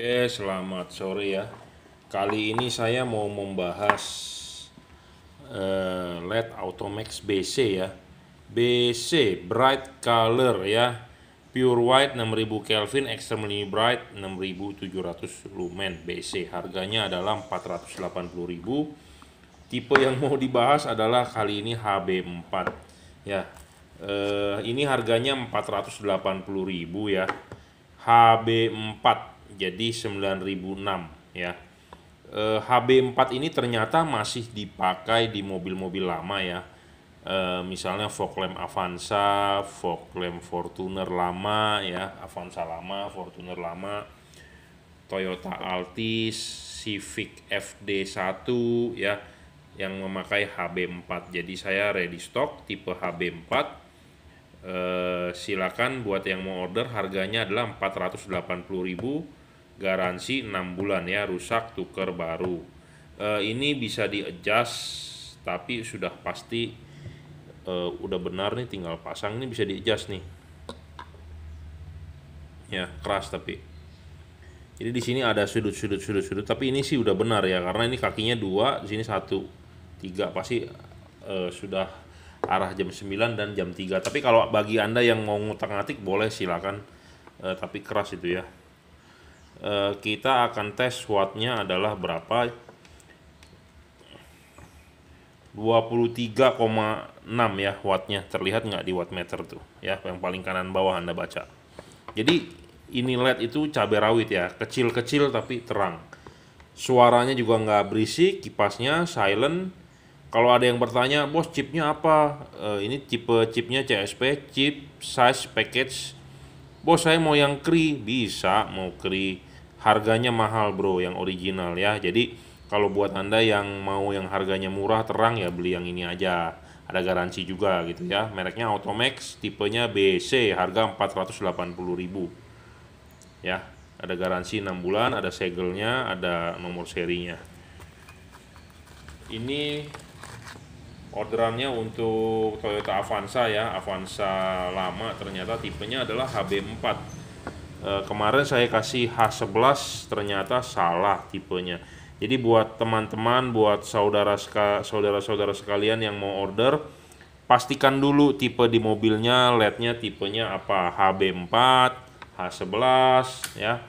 Oke, selamat sore ya. Kali ini saya mau membahas uh, LED Automax BC ya. BC Bright Color ya. Pure White 6000 Kelvin Extremely Bright 6700 lumen BC. Harganya adalah 480.000. Tipe yang mau dibahas adalah kali ini HB4 ya. Uh, ini harganya 480.000 ya. HB4 jadi 9006 ya. E, eh, HB4 ini ternyata masih dipakai di mobil-mobil lama ya. E, misalnya Volkswagen Avanza, Volkswagen Fortuner lama ya, Avanza lama, Fortuner lama, Toyota Altis, Civic FD1 ya yang memakai HB4. Jadi saya ready stock tipe HB4 Uh, eh, silakan buat yang mau order harganya adalah 480.000 garansi 6 bulan ya rusak tuker baru e, ini bisa di adjust tapi sudah pasti e, udah benar nih tinggal pasang ini bisa di adjust nih ya keras tapi jadi di sini ada sudut sudut sudut sudut tapi ini sih udah benar ya karena ini kakinya dua di sini satu tiga pasti e, sudah arah jam 9 dan jam 3 tapi kalau bagi anda yang mau ngutak-ngatik boleh silakan e, tapi keras itu ya Eh, kita akan tes wattnya adalah berapa 23,6 ya wattnya terlihat nggak di wattmeter tuh ya yang paling kanan bawah anda baca jadi ini LED itu cabai rawit ya kecil-kecil tapi terang suaranya juga nggak berisik kipasnya silent kalau ada yang bertanya bos chipnya apa e, ini tipe chipnya CSP chip size package bos saya mau yang kri bisa mau kri harganya mahal bro yang original ya jadi kalau buat anda yang mau yang harganya murah terang ya beli yang ini aja ada garansi juga gitu ya mereknya Automax tipenya BC harga 480.000 ya ada garansi 6 bulan ada segelnya ada nomor serinya ini orderannya untuk Toyota Avanza ya Avanza lama ternyata tipenya adalah HB4 Eh, kemarin saya kasih H11 ternyata salah tipenya jadi buat teman-teman buat saudara saudara-saudara sekalian yang mau order pastikan dulu tipe di mobilnya lednya, tipenya apa HB4 H11 ya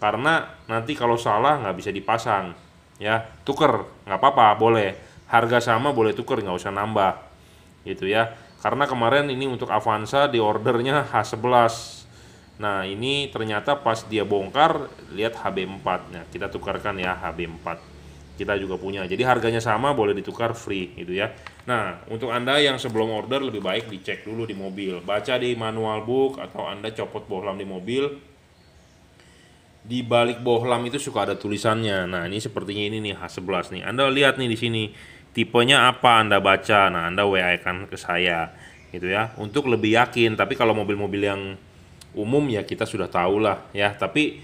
karena nanti kalau salah nggak bisa dipasang ya tuker nggak apa-apa boleh harga sama boleh tuker nggak usah nambah gitu ya karena kemarin ini untuk Avanza di ordernya H11 Nah ini ternyata pas dia bongkar lihat HB4 nah kita tukarkan ya HB4 kita juga punya jadi harganya sama boleh ditukar free gitu ya nah untuk anda yang sebelum order lebih baik dicek dulu di mobil baca di manual book atau anda copot bohlam di mobil di balik bohlam itu suka ada tulisannya nah ini sepertinya ini nih H11 nih anda lihat nih di sini tipenya apa anda baca nah anda WA kan ke saya gitu ya untuk lebih yakin tapi kalau mobil-mobil yang umum ya kita sudah tahu lah ya tapi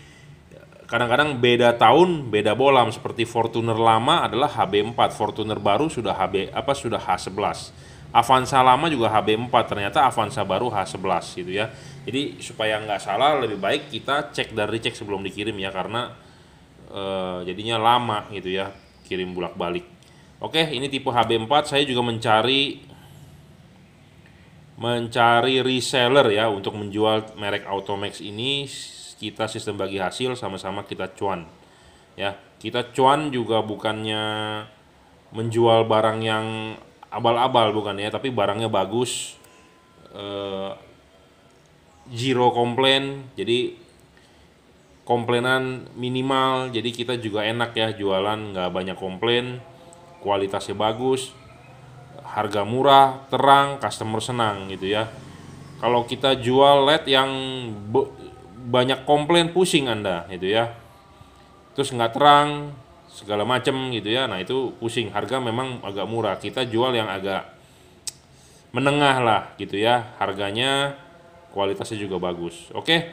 kadang-kadang beda tahun beda bolam seperti Fortuner lama adalah HB4 Fortuner baru sudah HB apa sudah H11 Avanza lama juga HB4 ternyata Avanza baru H11 gitu ya jadi supaya nggak salah lebih baik kita cek dari cek sebelum dikirim ya karena e, jadinya lama gitu ya kirim bolak-balik oke ini tipe HB4 saya juga mencari mencari reseller ya untuk menjual merek Automax ini kita sistem bagi hasil sama-sama kita cuan ya kita cuan juga bukannya menjual barang yang abal-abal bukan ya tapi barangnya bagus eh, zero komplain jadi komplainan minimal jadi kita juga enak ya jualan nggak banyak komplain kualitasnya bagus harga murah, terang, customer senang gitu ya. Kalau kita jual LED yang banyak komplain pusing Anda gitu ya. Terus nggak terang segala macem gitu ya. Nah, itu pusing. Harga memang agak murah. Kita jual yang agak menengah lah gitu ya. Harganya kualitasnya juga bagus. Oke.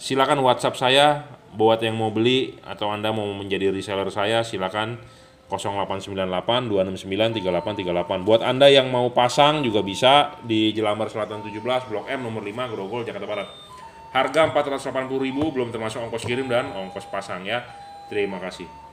Silakan WhatsApp saya buat yang mau beli atau Anda mau menjadi reseller saya silakan 0898 269 3838. Buat Anda yang mau pasang juga bisa di Jelambar Selatan 17 Blok M nomor 5 Grogol Jakarta Barat. Harga 480.000 belum termasuk ongkos kirim dan ongkos pasang ya. Terima kasih.